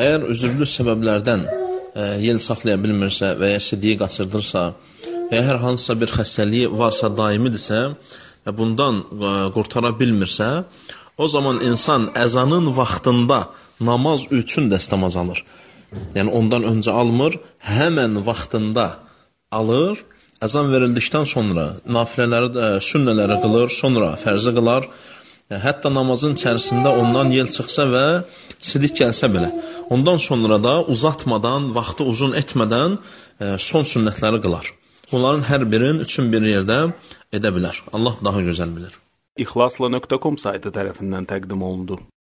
Əgər üzrlü səbəblərdən ə, e, yel saxlaya bilmirsə və ya sidiyi qaçırdırsa və ya hər hansısa bir xəstəliyi varsa, daimidirsə və bundan ə, e, qurtara bilmirsə, o zaman insan əzanın vaxtında namaz üçün dəstəmaz alır. Yəni ondan öncə almır, həmən vaxtında alır. Əzan verildikdən sonra nafilələri, ə, e, sünnələri qılır, sonra fərzi qılar. Hətta namazın içərisində ondan yel çıxsa və sidik gəlsə belə. Ondan sonra da uzatmadan, vaxtı uzun etmədən e, son sünnətləri qılar. Bunların hər birin üçün bir yerdə edə bilər. Allah daha gözəl bilir. İxlasla.com saytı tərəfindən təqdim olundu.